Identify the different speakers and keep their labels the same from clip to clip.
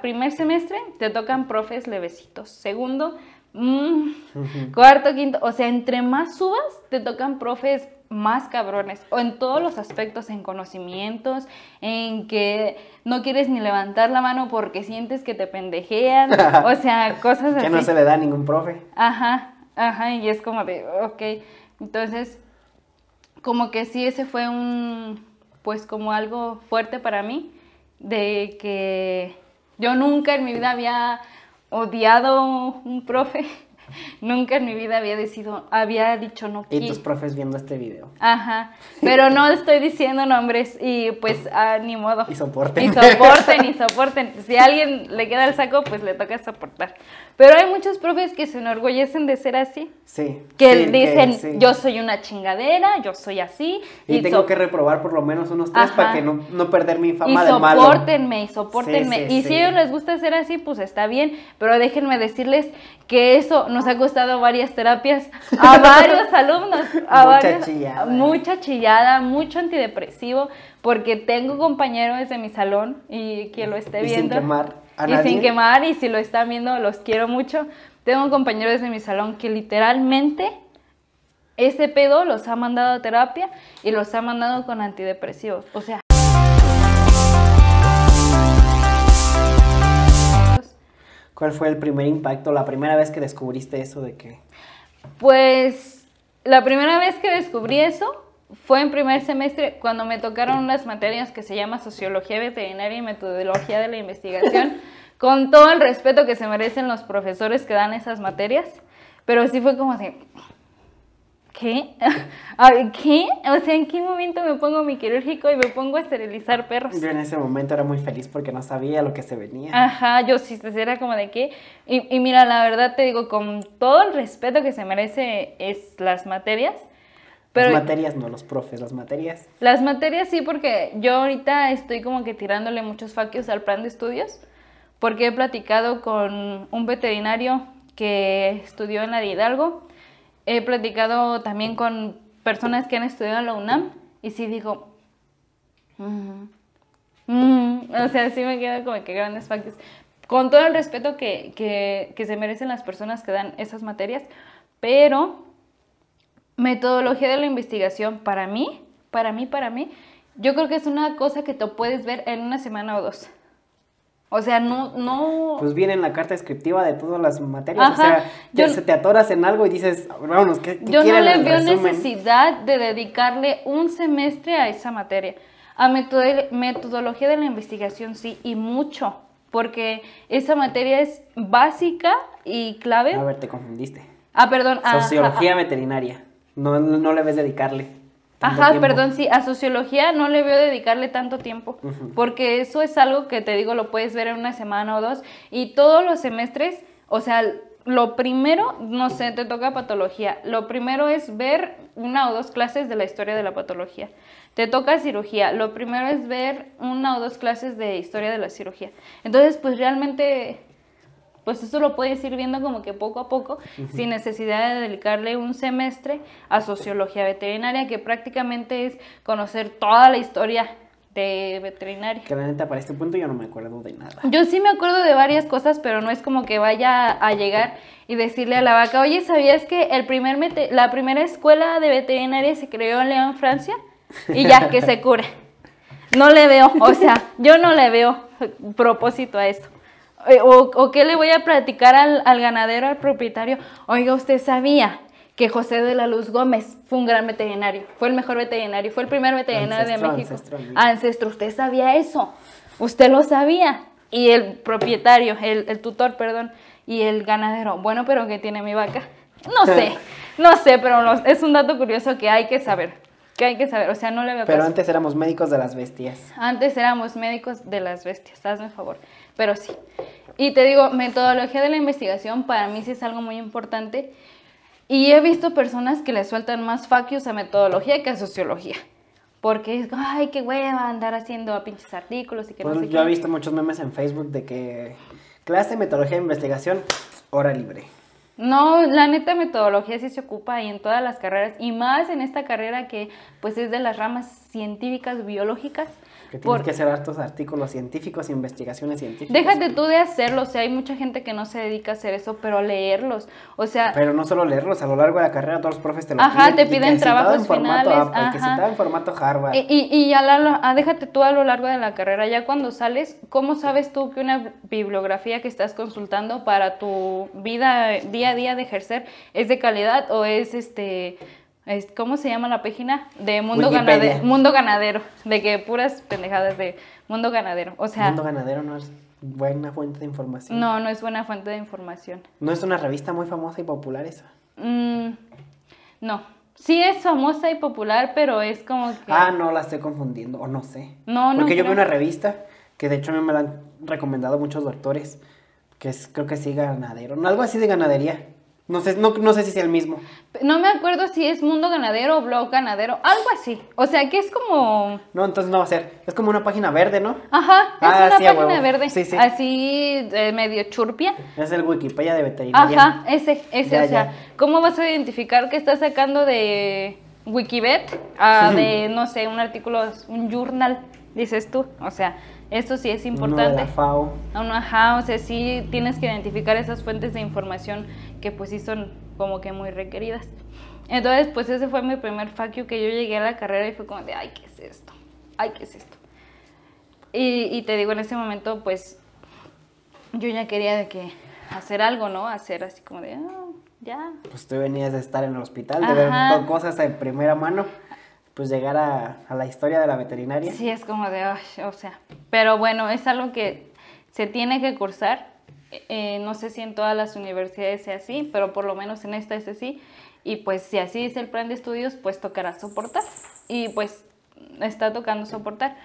Speaker 1: Primer semestre te tocan profes levecitos. Segundo, mm, cuarto, quinto. O sea, entre más subas, te tocan profes más cabrones. O en todos los aspectos, en conocimientos, en que no quieres ni levantar la mano porque sientes que te pendejean. O sea, cosas
Speaker 2: así. que no se le da a ningún profe.
Speaker 1: Ajá, ajá. Y es como de, ok. Entonces, como que sí, ese fue un, pues como algo fuerte para mí, de que yo nunca en mi vida había odiado un profe Nunca en mi vida había decidido había dicho no Y tus
Speaker 2: profes viendo este video.
Speaker 1: Ajá. Pero no estoy diciendo nombres y pues a ah, ni modo. Y soporten. Y soporten, y soporten. Si a alguien le queda el saco, pues le toca soportar. Pero hay muchos profes que se enorgullecen de ser así.
Speaker 2: Sí. Que dicen, yo soy
Speaker 1: una chingadera, yo soy así. Y, tengo
Speaker 2: que reprobar por lo menos unos tres para que no, no, perder mi fama de malo. Y soportenme,
Speaker 1: y soportenme. y si a ellos les gusta ser así, pues está bien. Pero déjenme decirles que eso nos ha costado varias terapias a varios alumnos, a mucha chillada. mucha chillada, mucho antidepresivo, porque tengo compañeros de mi salón y que lo esté viendo. Sin quemar
Speaker 2: a y sin quemar,
Speaker 1: y si lo están viendo, los quiero mucho. Tengo compañeros de mi salón que literalmente ese pedo los ha mandado a terapia y los ha mandado con
Speaker 2: antidepresivos. O sea, ¿Cuál fue el primer impacto, la primera vez que descubriste eso de que?
Speaker 1: Pues la primera vez que descubrí eso fue en primer semestre cuando me tocaron unas materias que se llama Sociología Veterinaria y Metodología de la Investigación, con todo el respeto que se merecen los profesores que dan esas materias, pero sí fue como así, ¿qué? ¿Qué? O sea, ¿en qué momento me pongo mi quirúrgico y me pongo a esterilizar perros? Yo en ese
Speaker 2: momento era muy feliz porque no sabía lo que se venía.
Speaker 1: Ajá, yo sí, era como de qué. Y, y mira, la verdad te digo, con todo el respeto que se merece es las materias.
Speaker 2: las materias, no los profes, las materias.
Speaker 1: Las materias sí, porque yo ahorita estoy como que tirándole muchos faquios al plan de estudios, porque he platicado con un veterinario que estudió en la de Hidalgo, he platicado también con personas que han estudiado en la UNAM y sí digo, mm, mm, o sea, sí me quedo como que grandes factos. Con todo el respeto que, que se merecen las personas que dan esas materias, pero metodología de la investigación para mí, para mí, para mí, yo creo que es una cosa que te puedes ver en una semana o dos. O sea, no, no. Pues
Speaker 2: viene en la carta descriptiva de todas las materias. o sea, ya se te atoras en algo y dices, vámonos, ¿qué, Yo no le veo necesidad
Speaker 1: de dedicarle un semestre a esa materia. A metodología de la investigación sí, y mucho, porque esa materia es básica y clave. A ver,
Speaker 2: te confundiste.
Speaker 1: Ah, perdón. Ah, Sociología ah, ah.
Speaker 2: veterinaria. no le ves dedicarle. Ajá, perdón,
Speaker 1: sí, a sociología no le veo dedicarle tanto tiempo, porque eso es algo que te digo, lo puedes ver en una semana o dos, y todos los semestres, o sea, lo primero, no sé, te toca patología, lo primero es ver una o dos clases de la historia de la patología, te toca cirugía, lo primero es ver una o dos clases de historia de la cirugía, entonces pues realmente pues eso lo puedes ir viendo como que poco a poco, sin necesidad de dedicarle un semestre a sociología veterinaria, que prácticamente es conocer toda la historia de veterinaria.
Speaker 2: Que la neta, para este punto yo no me acuerdo de nada.
Speaker 1: Yo sí me acuerdo de varias cosas, pero no es como que vaya a llegar y decirle a la vaca, oye, ¿sabías que el primer la primera escuela de veterinaria se creó en León, Francia? Y ya, que se cure. No le veo, o sea, yo no le veo propósito a esto. Eh, o, qué le voy a platicar al, ganadero, al propietario, oiga, usted sabía que José de la Luz Gómez fue un gran veterinario, fue el mejor veterinario, fue el primer veterinario de México. Ancestro. usted sabía eso, usted lo sabía. Y el propietario, el, tutor, perdón, y el ganadero, bueno, pero ¿qué tiene mi vaca? No sé, no sé, pero es un dato curioso que hay que saber que hay que saber, o sea, no le veo Pero antes
Speaker 2: éramos médicos de las bestias.
Speaker 1: Antes éramos médicos de las bestias, hazme favor. Pero sí. Y te digo, metodología de la investigación para mí sí es algo muy importante. Y he visto personas que le sueltan más facios a metodología que a sociología. Porque es, ay, qué hueva andar haciendo a pinches artículos y que Yo he visto
Speaker 2: muchos memes en Facebook de que clase, metodología de investigación, hora libre.
Speaker 1: No, la neta metodología sí se ocupa ahí en todas las carreras y más en esta carrera que pues es de las ramas científicas biológicas
Speaker 2: tienes que hacer hartos artículos científicos, investigaciones científicas. Déjate
Speaker 1: tú de hacerlos, o sea, hay mucha gente que no se dedica a hacer eso, pero leerlos, o sea...
Speaker 2: Pero no solo leerlos, a lo largo de la carrera todos los profes te lo piden. Ajá, te piden trabajos en formato finales. se en formato Harvard. Y,
Speaker 1: y, a déjate tú a lo largo de la carrera, ya cuando sales, ¿cómo sabes tú que una bibliografía que estás consultando para tu vida, día a día de ejercer, es de calidad o es este ¿cómo se llama la página? De Mundo Ganadero, Mundo Ganadero, de que puras pendejadas de Mundo Ganadero, o sea... Mundo
Speaker 2: Ganadero no es buena fuente de información. No,
Speaker 1: no es buena fuente de información.
Speaker 2: ¿No es una revista muy famosa y popular esa?
Speaker 1: Mm, no, sí es famosa y popular, pero es como que... Ah,
Speaker 2: no, la estoy confundiendo, o no sé. No, no. Porque yo veo vi una revista que de hecho me la han recomendado muchos doctores, que es, creo que sí, ganadero, no, algo así de ganadería. No sé, no, no, sé si es el mismo.
Speaker 1: No me acuerdo si es Mundo Ganadero o Blog Ganadero, algo así. O sea, que es como...
Speaker 2: No, entonces no va a ser. Es como una página verde, ¿no?
Speaker 1: Ajá, es ah, una página verde. Sí, sí. Así eh, medio churpia.
Speaker 2: Es el Wikipedia de veterinaria. Ajá,
Speaker 1: ese, ese. o sea, ¿cómo vas a identificar que estás sacando de Wikibet a ah, de, no sé, un artículo, un journal, dices tú? O sea, esto sí es importante. Uno de la FAO. Uno, ajá, o sea, sí tienes que identificar esas fuentes de información que pues sí son como que muy requeridas. Entonces, pues ese fue mi primer FAQ que yo llegué a la carrera y fue como de, ay, ¿qué es esto? Ay, ¿qué es esto? Y, te digo, en ese momento, pues yo ya quería de que hacer algo, ¿no? Hacer así como de, ah, ya.
Speaker 2: Pues tú venías de estar en el hospital, de ver cosas de primera mano pues llegar a, la historia de la veterinaria. Sí,
Speaker 1: es como de, o sea, pero bueno, es algo que se tiene que cursar. Eh, eh, no sé si en todas las universidades sea así, pero por lo menos en esta es así. Y pues si así es el plan de estudios, pues tocará soportar. Y pues está tocando soportar.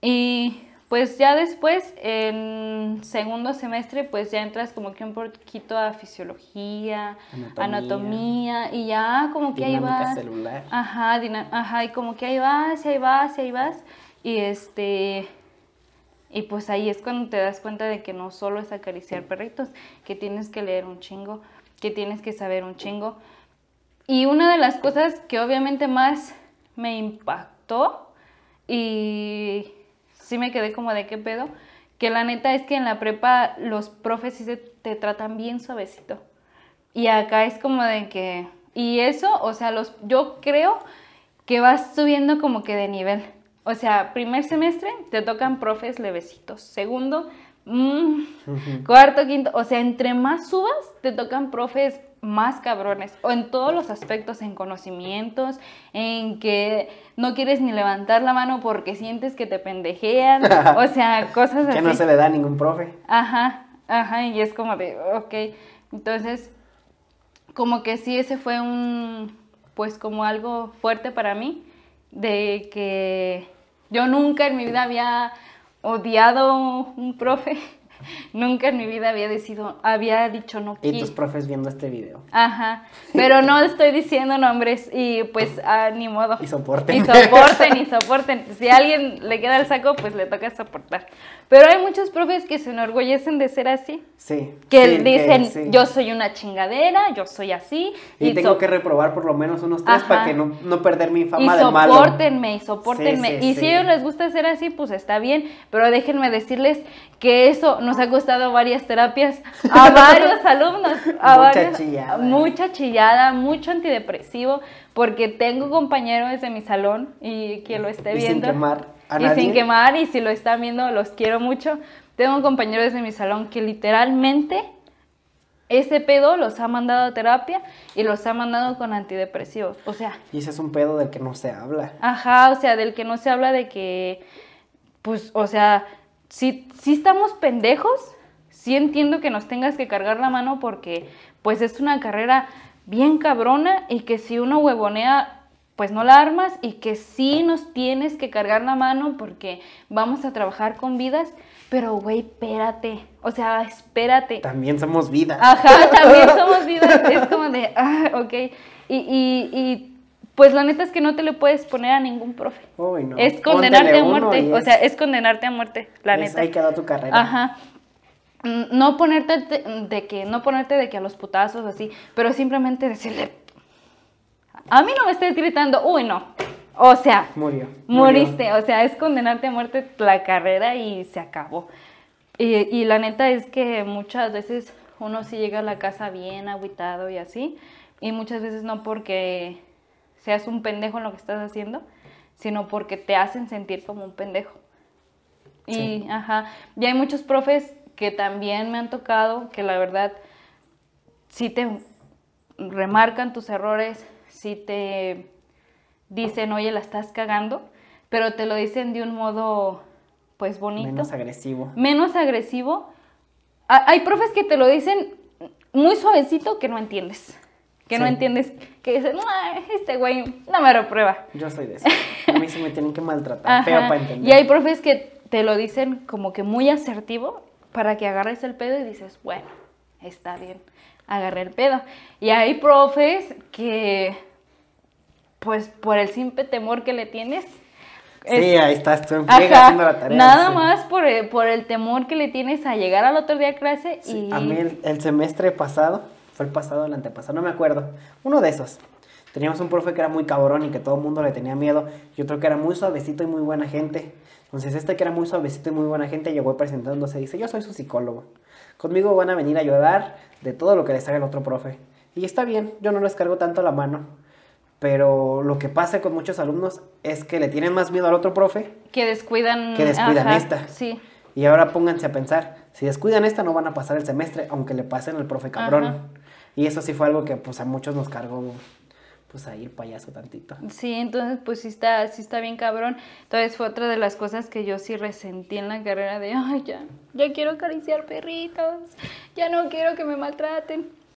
Speaker 1: Y pues ya después, en segundo semestre, pues ya entras como que un poquito a fisiología, anatomía, y ya como que ahí vas. celular. Ajá, ajá, y como que ahí vas, y ahí vas, y ahí vas. Y este. Y pues ahí es cuando te das cuenta de que no solo es acariciar perritos, que tienes que leer un chingo, que tienes que saber un chingo. Y una de las cosas que obviamente más me impactó y sí me quedé como de qué pedo, que la neta es que en la prepa los profes te tratan bien suavecito. Y acá es como de que, y eso, o sea, los, yo creo que vas subiendo como que de nivel. O sea, primer semestre te tocan profes levecitos, segundo, mm, cuarto, quinto, o sea, entre más subas te tocan profes más cabrones, o en todos los aspectos, en conocimientos, en que no quieres ni levantar la mano porque sientes que te pendejean, o sea, cosas así. Que no se
Speaker 2: le da a ningún profe.
Speaker 1: Ajá, ajá, y es como de, ok, entonces, como que sí, ese fue un, pues como algo fuerte para mí, de que yo nunca en mi vida había odiado un profe Nunca en mi vida había decidido, había dicho no Y tus
Speaker 2: profes viendo este video.
Speaker 1: Ajá. Pero no estoy diciendo nombres y pues a ah, ni modo. Y soporten. Y soporten, y soporten. Si a alguien le queda el saco, pues le toca soportar. Pero hay muchos profes que se enorgullecen de ser así.
Speaker 2: Sí. Que dicen, yo soy
Speaker 1: una chingadera, yo soy así. Y, tengo
Speaker 2: que reprobar por lo menos unos tres para que no, perder mi fama y de malo. Y soportenme,
Speaker 1: y soportenme. y si a ellos les gusta ser así, pues está bien. Pero déjenme decirles que eso nos ha ah. costado varias terapias a varios alumnos, mucha chillada. ¿eh? mucha chillada, mucho antidepresivo, porque tengo compañeros de mi salón y quien lo esté viendo. Sin quemar a y sin quemar, y si lo están viendo, los quiero mucho. Tengo compañeros de mi salón que literalmente ese pedo los ha mandado a terapia y los ha mandado con antidepresivos. O sea.
Speaker 2: Y ese es un pedo del que no se habla.
Speaker 1: Ajá, o sea, del que no se habla de que. Pues, o sea, si estamos pendejos, sí entiendo que nos tengas que cargar la mano porque pues es una carrera bien cabrona y que si uno huevonea pues no la armas y que si nos tienes que cargar la mano porque vamos a trabajar con vidas, pero güey, espérate, o sea, espérate. También
Speaker 2: somos vidas. Ajá, también somos
Speaker 1: vidas, es como de, ah, ok, y, y pues la neta es que no te le puedes poner a ningún profe.
Speaker 2: Uy, no. Es condenarte a muerte. O sea, es...
Speaker 1: condenarte a muerte, la es, neta. Ahí queda tu carrera. Ajá. Mm, no ponerte de, que, no ponerte de que a los putazos así, pero simplemente decirle, a mí no me estés gritando, uy no. O sea,
Speaker 2: murió. Moriste.
Speaker 1: o sea, es condenarte a muerte la carrera y se acabó. Y, y la neta es que muchas veces uno sí llega a la casa bien aguitado y así, y muchas veces no porque seas un pendejo en lo que estás haciendo, sino porque te hacen sentir como un pendejo. Y, ajá, y hay muchos profes que también me han tocado que la verdad sí te remarcan tus errores, sí te dicen, oye, la estás cagando, pero te lo dicen de un modo, pues, bonito. Menos
Speaker 2: agresivo.
Speaker 1: Menos agresivo. Hay profes que te lo dicen muy suavecito que no entiendes que no entiendes que dicen, no, este güey
Speaker 2: no me reprueba. Yo soy de eso. A mí se me tienen que maltratar, feo para entender. Y hay
Speaker 1: profes que te lo dicen como que muy asertivo para que agarres el pedo y dices, bueno, está bien, agarré el pedo. Y hay profes que, pues por el simple temor que le tienes, Sí, ahí
Speaker 2: estás tú haciendo la tarea. Nada más
Speaker 1: por, por el temor que le tienes a llegar al otro día a clase. y... A mí
Speaker 2: el semestre pasado, fue el pasado, el antepasado, no me acuerdo. Uno de esos. Teníamos un profe que era muy cabrón y que todo el mundo le tenía miedo. Y otro que era muy suavecito y muy buena gente. Entonces este que era muy suavecito y muy buena gente llegó presentándose. y Dice, yo soy su psicólogo. Conmigo van a venir a ayudar de todo lo que les haga el otro profe. Y está bien, yo no les cargo tanto la mano. Pero lo que pasa con muchos alumnos es que le tienen más miedo al otro profe.
Speaker 1: Que descuidan. Que descuidan esta. Sí.
Speaker 2: Y ahora pónganse a pensar, si descuidan esta no van a pasar el semestre, aunque le pasen al profe cabrón. Y eso sí fue algo que pues a muchos nos cargó pues ahí ir payaso tantito.
Speaker 1: Sí, entonces pues sí está, sí está bien cabrón. Entonces fue otra de las cosas que yo sí resentí en la carrera de, ay, ya, ya quiero acariciar perritos, ya no quiero que me maltraten.